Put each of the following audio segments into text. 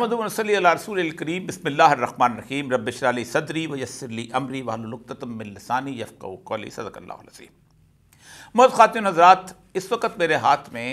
बसमान बसमीम रबिशरा सदरी वसरली अमरी वालतमसानी यफ़ी सदकल्लासी मौत ख़ातिन हजरात इस वक्त मेरे हाथ में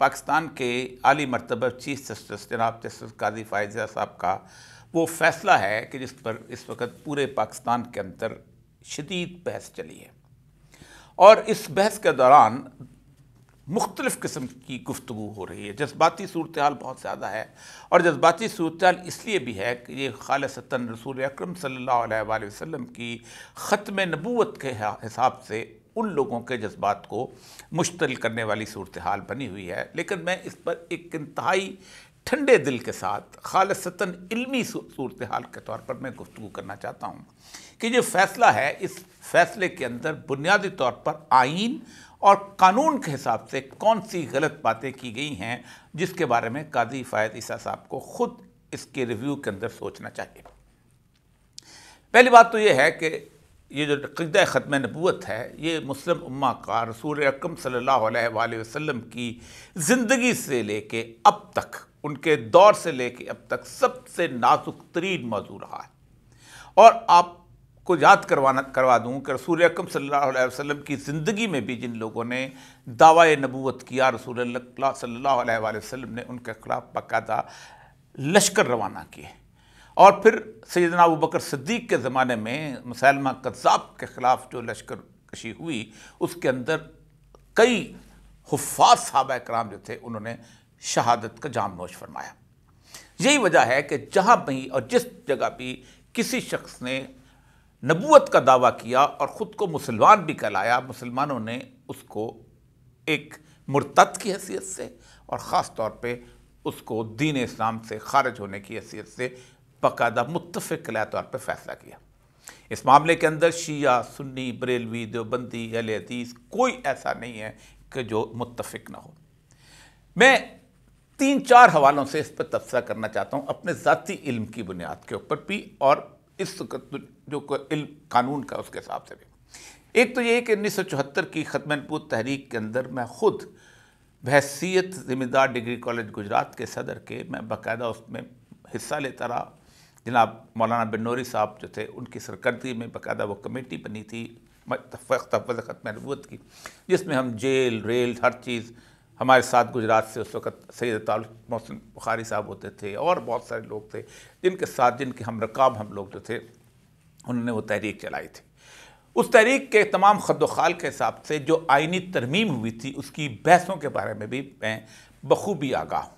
पाकिस्तान के अली मरतबर चीफ जस्टिस जनाब जस्टिस काजी फ़ायजा साहब का वो फ़ैसला है कि जिस पर इस वक्त पूरे पाकिस्तान के अंदर शदीद बहस चली है और इस बहस के दौरान मुख्तलफ़ किस्म की गुफ्तु हो रही है जज्बाती सूरत हाल बहुत ज़्यादा है और जज्बाती सूरत हाल इसलिए भी है कि ये खालसता रसूल अक्रम सल्ला वसम की ख़त्म नबूत के हिसाब से उन लोगों के जज्बात को मुश्तल करने वाली सूरत हाल बनी हुई है लेकिन मैं इस पर एक इंतहाई ठंडे दिल के साथ खालसता इलमी सूरत हाल के तौर पर मैं गुफ्तु करना चाहता हूँ कि जो फैसला है इस फैसले के अंदर बुनियादी तौर पर आइन और कानून के हिसाब से कौन सी गलत बातें की गई हैं जिसके बारे में काजी फ़ायद ईसा साहब को ख़ुद इसके रिव्यू के अंदर सोचना चाहिए पहली बात तो यह है कि ये जो कद ख़म नबूत है ये मुस्लिम उम्मा का रसूल अकम सल्ला वसम की ज़िंदगी से लेके अब तक उनके दौर से लेके अब तक सबसे नाजुक तरीन मौजू रहा है और आपको याद करवाना करवा दूँ कि रसूल अकम सल्लाम की ज़िंदगी में भी जिन लोगों ने दावा नबूत किया रसूल सल्ला वसम ने उनके खिलाफ बाकायदा लश्कर रवाना किए और फिर सैदना अबू सदीक के ज़माने में मुसलमा कज़ाब के ख़िलाफ़ जो लश्कर कशी हुई उसके अंदर कई हफाज साहब कराम जो थे उन्होंने शहादत का जाम नोश फरमाया यही वजह है कि जहाँ भी और जिस जगह भी किसी शख्स ने नबूत का दावा किया और ख़ुद को मुसलमान भी कहलाया मुसलमानों ने उसको एक मुरतद की हैसियत से और ख़ास तौर पर उसको दीन इस्लाम से खारिज होने की हैसियत से बाकायदा मुतफिक तौर पर फैसला किया इस मामले के अंदर शिया सुन्नी बरेलवी देवबंदी अल कोई ऐसा नहीं है कि जो मुतफिक ना हो मैं तीन चार हवालों से इस पर तबसरा करना चाहता हूँ अपने ज़ाती इल्म की बुनियाद के ऊपर भी और इस जो इल्म कानून का उसके हिसाब से भी एक तो ये कि उन्नीस सौ चौहत्तर की ख़तमपूत तहरीक के अंदर मैं ख़ुद बहसीत ज़िम्मेदार डिग्री कॉलेज गुजरात के सदर के मैं बाकायदा उसमें हिस्सा लेता रहा जनाब मौलाना बिनोरी साहब जो थे उनकी सरकर्दगी में बाकायदा वो कमेटी बनी थी तफज ख़तम की जिसमें हम जेल रेल हर चीज़ हमारे साथ गुजरात से उस वक्त सैद ताल मोहसिन बुखारी साहब होते थे और बहुत सारे लोग थे जिनके साथ जिनके हम रकाब हम लोग जो थे उन्होंने वो तहरीक चलाई थी उस तहरीक के तमाम खदोखाल के हिसाब से जो आइनी तरमीम हुई थी उसकी बहसों के बारे में भी मैं बखूबी आगाह हूँ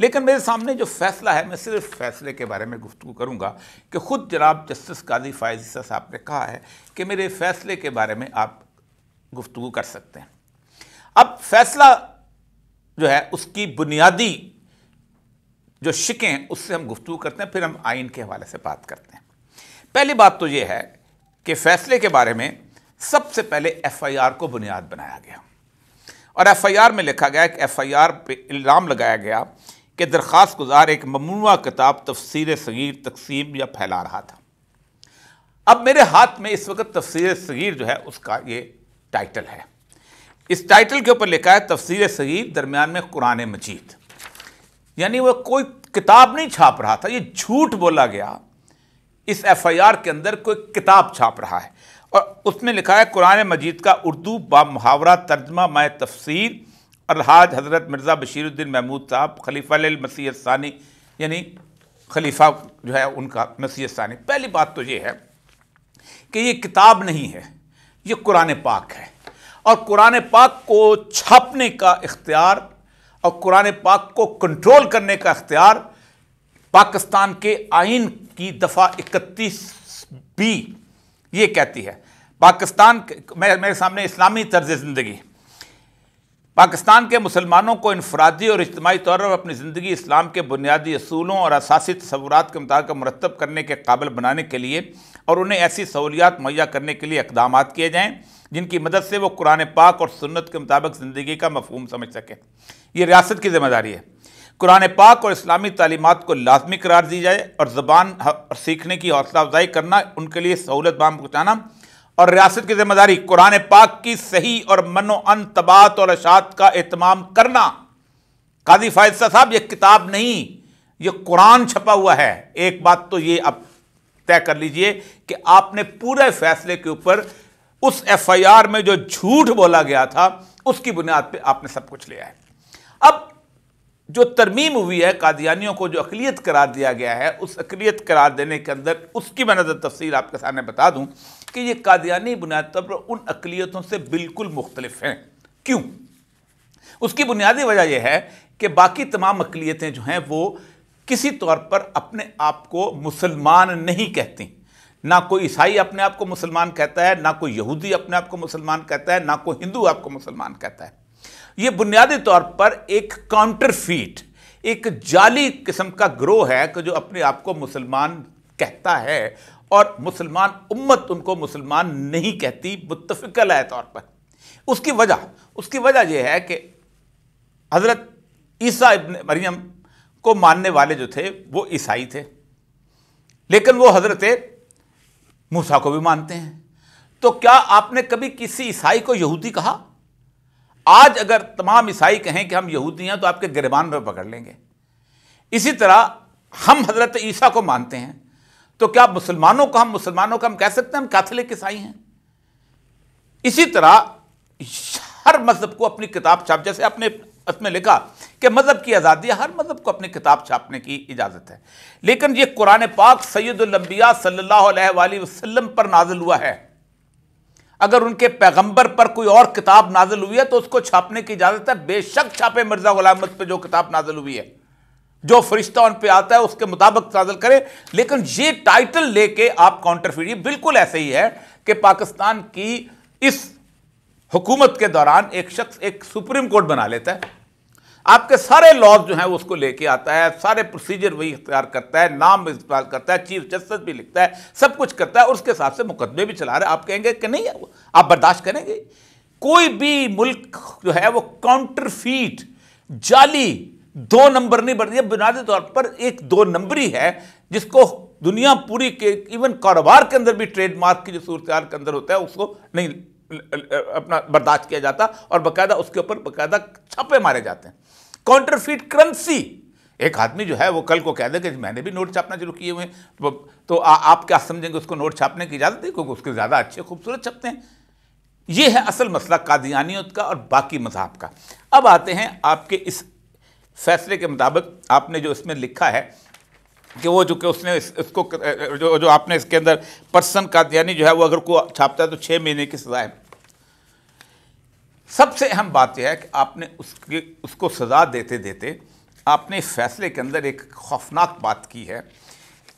लेकिन मेरे सामने जो फैसला है मैं सिर्फ फैसले के बारे में गुफ्तु करूँगा कि ख़ुद जनाब जस्टिस काजी फायजीसा साहब ने कहा है कि मेरे फैसले के बारे में आप गुफ्तु कर सकते हैं अब फैसला जो है उसकी बुनियादी जो शिकें उससे हम गुफ्तु करते हैं फिर हम आइन के हवाले से बात करते हैं पहली बात तो ये है कि फैसले के बारे में सबसे पहले एफ़ आई आर को बुनियाद बनाया गया और एफ़ आई आर में लिखा गया कि एफ़ आई आर पर इल्ज़ाम लगाया गया कि दरख्वास्त गुजार एक ममनुआ किताब तफसर सगीर तकसीम या फैला रहा था अब मेरे हाथ में इस वक्त तफसर सगीर जो है उसका ये टाइटल है इस टाइटल के ऊपर लिखा है तफसीर सगीर दरमियान में कुरान मजीद यानी वह कोई किताब नहीं छाप रहा था ये झूठ बोला गया इस एफ आई आर के अंदर कोई किताब छाप रहा है और उसमें लिखा है कुरान मजीद का उर्दू बा मुहावरा तर्जमा माय तफसीर अलहाज हज़रत मिर्ज़ा बशीरुद्दीन महमूद साहब खलीफा मसीहसानी यानी खलीफा जो है उनका मसीह सानी पहली बात तो ये है कि ये किताब नहीं है ये कुरान पाक है और कुरान पाक को छापने का इख्तियार और कुरान पाक को कंट्रोल करने का इख्तियार पाकिस्तान के आइन की दफ़ा इकतीस बी ये कहती है पाकिस्तान मैं मेरे सामने इस्लामी तर्ज ज़िंदगी पाकिस्तान के मुसलमानों को इनफरादी और इज्तमाही तौर पर अपनी ज़िंदगी इस्लाम के बुनियादी असूलों और असासी तस्वूरत के मुताबिक मरतब करने के काबिल बनाने के लिए और उन्हें ऐसी सहूलियात मुहैया करने के लिए इकदाम किए जाएँ जिनकी मदद से वो कुरान पाक और सुन्नत के मुताबिक ज़िंदगी का मफहम समझ सकें यह रियासत की ज़िम्मेदारी है कुरान पाक और इस्लामी तालीमत को लाजमी करार दी जाए और ज़बान सीखने की हौसला अफजाई करना उनके लिए सहूलत बाम पहुँचाना और रियासत की जिम्मेदारी कुरान पाक की सही और मनो अन तबात और अशात का अहतमाम करना काजी फायद साहब यह किताब नहीं ये कुरान छपा हुआ है एक बात तो ये अब तय कर लीजिए कि आपने पूरे फैसले के ऊपर उस एफआईआर में जो झूठ बोला गया था उसकी बुनियाद पे आपने सब कुछ लिया है अब जो तरमीम हुई है कादियानियों को जो अकलीत करार दिया गया है उस अकलीत करार देने के अंदर उसकी मैं नज़र तफसील आपके सामने बता दूं कि ये कादियानी बुनियाद पर उन अकलीतों से बिल्कुल मुख्तलिफ हैं क्यों उसकी बुनियादी वजह यह है कि बाकी तमाम अकलीतें जो हैं वो किसी तौर पर अपने आप को मुसलमान नहीं कहती ना कोई ईसाई अपने आप को मुसलमान कहता है ना कोई यहूदी अपने आप को मुसलमान कहता है ना कोई हिंदू आपको मुसलमान कहता है ये बुनियादी तौर पर एक काउंटरफीट एक जाली किस्म का ग्रोह है कि जो अपने आप को मुसलमान कहता है और मुसलमान उम्मत उनको मुसलमान नहीं कहती मुतफिकल है तौर पर उसकी वजह उसकी वजह यह है कि हज़रत ईसा इबन मरियम को मानने वाले जो थे वो ईसाई थे लेकिन वो हज़रत मूसा को भी मानते हैं तो क्या आपने कभी किसी ईसाई को यहूदी कहा आज अगर तमाम ईसाई कहें कि हम यहूदी हैं तो आपके गिरबान में पकड़ लेंगे इसी तरह हम हजरत ईसा को मानते हैं तो क्या मुसलमानों को हम मुसलमानों को हम कह सकते हैं हम कैथलिक ईसाई हैं इसी तरह हर मजहब को अपनी किताब छाप जैसे अपने उसमें लिखा कि मज़हब की आज़ादी हर मज़हब को अपनी किताब छापने की इजाज़त है लेकिन ये कुरान पाक सैदुल्बिया सल्ला वसलम पर नाजिल हुआ है अगर उनके पैगंबर पर कोई और किताब नाजिल हुई है तो उसको छापने की इजाज़त है बेशक छापे मिर्ज़ा गुलामत पर जो किताब नाजिल हुई है जो फरिश्ता उन पर आता है उसके मुताबिक नाजिल करें लेकिन ये टाइटल लेके आप काउंटर बिल्कुल ऐसे ही है कि पाकिस्तान की इस हुकूमत के दौरान एक शख्स एक सुप्रीम कोर्ट बना लेता है आपके सारे लॉज जो हैं उसको लेके आता है सारे प्रोसीजर वही इख्तियार करता है नाम इस्तेमाल करता है चीफ जस्टिस भी लिखता है सब कुछ करता है और उसके हिसाब से मुकदमे भी चला रहे आप कहेंगे कि नहीं आप बर्दाश्त करेंगे कोई भी मुल्क जो है वो काउंटरफीट जाली दो नंबर नहीं बन रही बुनियादी तौर पर एक दो नंबर ही है जिसको दुनिया पूरी के इवन कारोबार के अंदर भी ट्रेडमार्क की जो सूरत के अंदर होता है उसको नहीं अपना बर्दाश्त किया जाता और बाकायदा उसके ऊपर बाकायदा छापे मारे जाते हैं काउंटरफीट करेंसी एक आदमी जो है वो कल को कह दे कि मैंने भी नोट छापना शुरू किए हुए हैं तो, तो आ, आप क्या समझेंगे उसको नोट छापने की इजाज़त है क्योंकि उसके ज़्यादा अच्छे खूबसूरत छपते हैं ये है असल मसला कादियानियत का और बाकी मजहब का अब आते हैं आपके इस फैसले के मुताबिक आपने जो इसमें लिखा है कि वो जो कि उसने इस, इसको जो जो आपने इसके अंदर पर्सन कादियानी जो है वो अगर को छापता है तो छः महीने की सजा है सबसे अहम बात यह है कि आपने उसके उसको सज़ा देते देते आपने इस फैसले के अंदर एक खौफनाक बात की है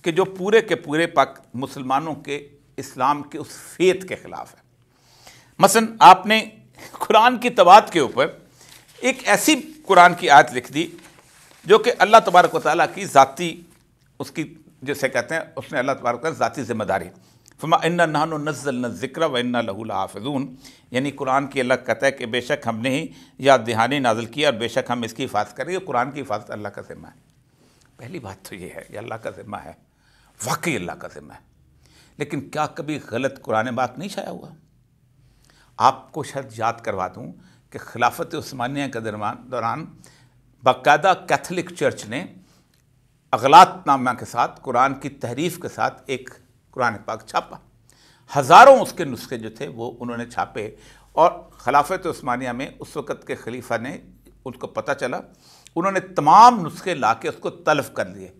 कि जो पूरे के पूरे पक मुसलमानों के इस्लाम के उस फेत के ख़िलाफ़ है मसन आपने कुरान की तबात के ऊपर एक ऐसी कुरान की आयत लिख दी जो कि अल्लाह तबारक वाली की ज़ाती उसकी जैसे कहते हैं उसने अल्लाह तबारक ज़ाती ज़िम्मेदारी फमा इन्ना नहानो नज़ल ज़िक्र व इन्ना लहूल हाफजून यानी कुरान की अल्लाह कहता है कि बेशक हमने ही याद दहानी नाजल किया और बेशक हम इसकी हिफाजत करेंगे कुरान की हिफाजत अल्लाह का ज़िम्मा है पहली बात तो ये है ये अल्लाह का ज़िम्मा है वाकई अल्लाह का ज़िम्मा है लेकिन क्या कभी गलत कुरान बात नहीं छाया हुआ आपको शायद याद करवा दूँ कि खिलाफत स्स्मानिया के दरमान दौरान बाकायदा कैथलिक चर्च ने अगलात नामा के साथ कुरान की तहरीफ के साथ एक कुरान पाक छापा हज़ारों उसके नुस्खे जो थे वो उन्होंने छापे और खिलाफत उस्मानिया में उस वक़्त के खलीफा ने उनको पता चला उन्होंने तमाम नुस्खे ला के उसको तलफ कर लिए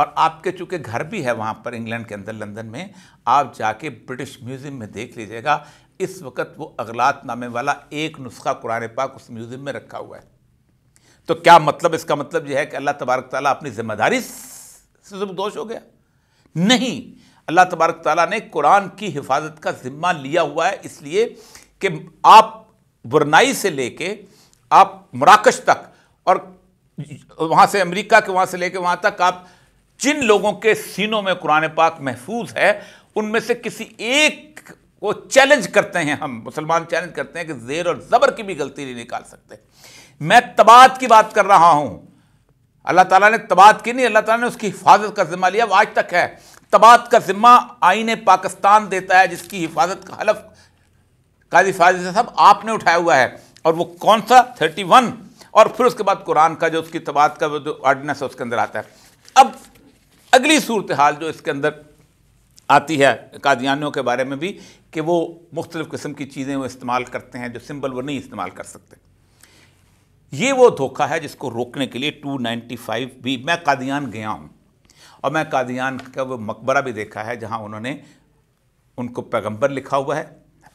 और आपके चूँकि घर भी है वहाँ पर इंग्लैंड के अंदर लंदन में आप जाके ब्रिटिश म्यूज़ियम में देख लीजिएगा इस वक्त वो अगलात नामे वाला एक नुस्खा कुरान पाक उस म्यूज़ियम में रखा हुआ है तो क्या मतलब इसका मतलब यह है कि अल्लाह तबारक ताली अपनी जिम्मेदारी से दोष हो गया नहीं अल्लाह तबारक ताली ने कुरान की हिफाजत का ज़िम्मा लिया हुआ है इसलिए कि आप बुरनाई से लेके आप मराकश तक और वहाँ से अमरीका के वहाँ से कर वहाँ तक आप जिन लोगों के सीनों में कुरान पाक महफूज है उनमें से किसी एक को चैलेंज करते हैं हम मुसलमान चैलेंज करते हैं कि जेर और ज़बर की भी गलती नहीं निकाल सकते मैं तबाद की बात कर रहा हूँ अल्लाह ताला ने तबाद की नहीं अल्लाह ताला ने उसकी हिफाजत का जिम्मा लिया आज तक है तबाद का ज़िम्मा आइन पाकिस्तान देता है जिसकी हिफाजत का हलफ काजी फाजी साहब आपने उठाया हुआ है और वो कौन सा थर्टी वन और फिर उसके बाद कुरान का जो उसकी तबाद का जो ऑर्डिनेंस है उसके अंदर आता है अब अगली सूरत हाल जो इसके अंदर आती है कादियानियों के बारे में भी कि वो मुख्तलिफ़ किस्म की चीज़ें वो इस्तेमाल करते हैं जो सिंबल वो नहीं इस्तेमाल कर सकते ये वो धोखा है जिसको रोकने के लिए 295 भी मैं कादियान गया हूँ और मैं कादियान का वो मकबरा भी देखा है जहाँ उन्होंने उनको पैगंबर लिखा हुआ है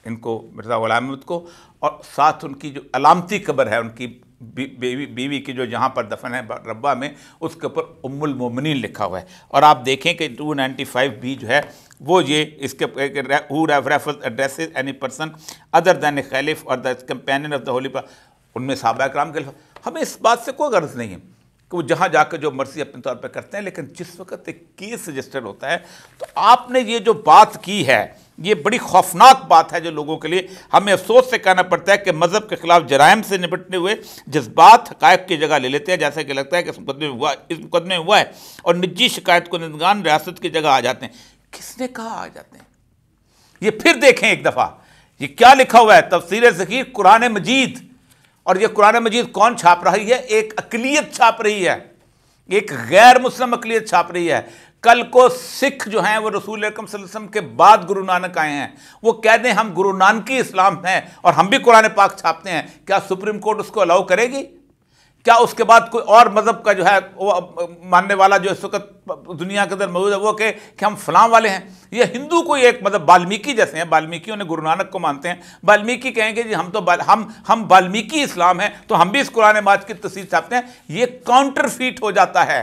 इनको मिर्ज़ा गुलामद को और साथ उनकी जो अलामती कबर है उनकी बीवी बीवी की जो जहाँ पर दफन है रब्बा में उसके ऊपर उमुल मोमिन लिखा हुआ है और आप देखें कि टू नाइन्टी फाइव बी जो है वो ये इसके refer any person other than a caliph और दैनियन ऑफ द होली पर उनमें सबा कराम के हमें इस बात से कोई गर्ज नहीं है कि वो जहाँ जाकर जो मर्जी अपने तौर पर करते हैं लेकिन जिस वक्त एक केस रजिस्टर्ड होता है तो आपने ये जो बात की है ये बड़ी खौफनाक बात है जो लोगों के लिए हमें अफसोस से कहना पड़ता है कि मज़हब के ख़िलाफ़ जराइम से निपटने हुए जज्बात हकायक की जगह ले लेते हैं जैसा कि लगता है कि इस मुकदमे हुआ इस मुकदमे हुआ है और निजी शिकायत को निंदगान रियासत की जगह आ जाते हैं किसने कहा आ जाते हैं ये फिर देखें एक दफ़ा ये क्या लिखा हुआ है तफसर ज़खीर कुरान मजीद और ये कुरान मजीद कौन छाप रही है एक अकलीत छाप रही है एक गैर मुस्लिम अकलीत छाप रही है कल को सिख जो हैं वो रसूल वसल्लम के बाद गुरु नानक आए हैं वो कह दें हम गुरु नानकी इस्लाम हैं और हम भी कुरान पाक छापते हैं क्या सुप्रीम कोर्ट उसको अलाउ करेगी क्या उसके बाद कोई और मज़हब का जो है वो मानने वाला जो इस वक्त दुनिया के अंदर मौजूद है वो के कि हम फलाम वाले हैं या हिंदू कोई एक मतलब वाल्मीकि जैसे हैं वाल्मीकियों ने गुरु नानक को मानते हैं वाल्मीकि कहेंगे जी हम तो हम हम वाल्मीकि इस्लाम हैं तो हम भी इस कुरान माज की तस्वीर चाहते हैं ये काउंटरफीट हो जाता है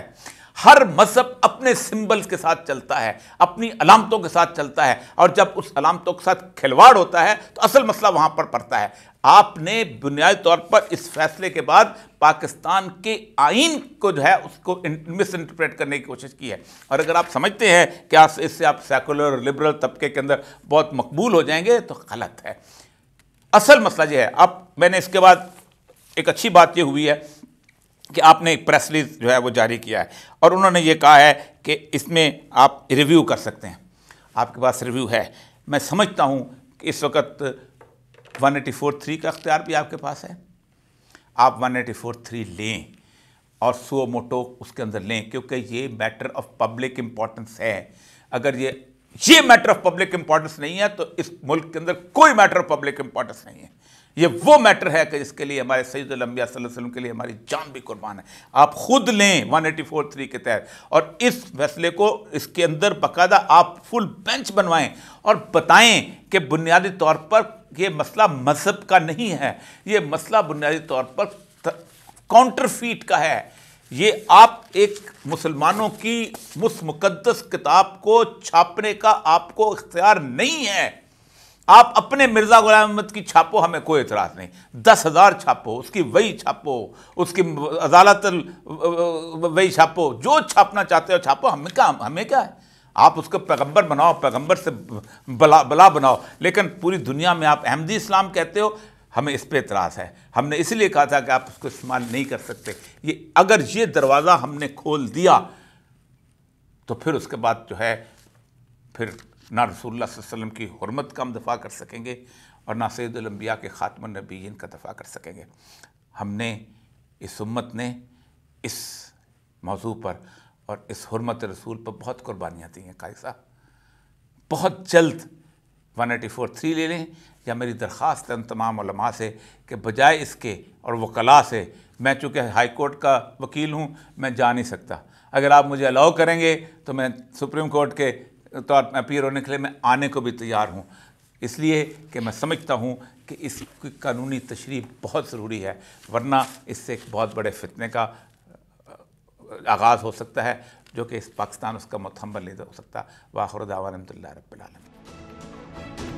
हर मजहब अपने सिंबल्स के साथ चलता है अपनी अलामतों के साथ चलता है और जब उस अलामतों के साथ खिलवाड़ होता है तो असल मसला वहाँ पर पड़ता है आपने बुनियादी तौर पर इस फैसले के बाद पाकिस्तान के आइन को जो है उसको मिस इंटरप्रेट करने की कोशिश की है और अगर आप समझते हैं कि आप इससे आप सेकुलर और लिबरल तबके के अंदर बहुत मकबूल हो जाएंगे तो गलत है असल मसला यह है अब मैंने इसके बाद एक अच्छी बात यह हुई है कि आपने प्रेस रिलीज जो है वो जारी किया है और उन्होंने ये कहा है कि इसमें आप रिव्यू कर सकते हैं आपके पास रिव्यू है मैं समझता हूँ कि इस वक्त वन एटी फोर थ्री का अख्तियार भी आपके पास है आप वन एटी फोर थ्री लें और सो मोटो उसके अंदर लें क्योंकि ये मैटर ऑफ पब्लिक इम्पॉर्टेंस है अगर ये ये मैटर ऑफ पब्लिक इम्पॉर्टेंस नहीं है तो इस मुल्क के अंदर कोई मैटर ऑफ पब्लिक इम्पॉर्टेंस नहीं है ये वो मैटर है कि इसके लिए हमारे सईद लम्बिया वसल्लम के लिए हमारी जान भी कुर्बान है आप खुद लें वन एटी फोर थ्री के तहत और इस फैसले को इसके अंदर बाकायदा आप फुल बेंच बनवाएं और बताएं कि बुनियादी तौर पर ये मसला मजहब का नहीं है ये मसला बुनियादी तौर पर काउंटरफीट का है ये आप एक मुसलमानों की मुस मुकदस किताब को छापने का आपको इख्तियार नहीं है आप अपने मिर्ज़ा गुलाम अहमद की छापो हमें कोई इतराज़ नहीं दस हज़ार छापो उसकी वही छापो उसकी अदालत वही छापो जो छापना चाहते हो छापो हमें क्या हमें क्या है आप उसको पैगंबर बनाओ पैगंबर से बला बला बनाओ लेकिन पूरी दुनिया में आप अहमदी इस्लाम कहते हो हमें इस पर एतराज़ है हमने इसलिए कहा था कि आप उसको इस्तेमाल नहीं कर सकते ये अगर ये दरवाज़ा हमने खोल दिया तो फिर उसके बाद जो है फिर ना रसूल वसल्लम की हरमत का हम दफ़ा कर सकेंगे और ना सैदुलम्बिया के ख़ात्म नबीन का दफ़ा कर सकेंगे हमने इस उम्मत ने इस मौजू पर और इस हरमत रसूल पर बहुत कुर्बानियाँ दी हैं कायसा बहुत जल्द वन एटी फोर थ्री ले लें या मेरी दरख्वास्त है उन तमाम से कि बजाय इसके और वकला से मैं चूँकि हाई कोर्ट का वकील हूँ मैं जा नहीं सकता अगर आप मुझे अलाउ करेंगे तो मैं सुप्रीम कोर्ट के तौर तो पर अपीयर होने के लिए मैं आने को भी तैयार हूँ इसलिए कि मैं समझता हूँ कि इसकी कानूनी तशरी बहुत ज़रूरी है वरना इससे एक बहुत बड़े फितने का आगाज़ हो सकता है जो कि इस पाकिस्तान उसका मतहमल नहीं हो सकता वाखुर दावा रमतल्ला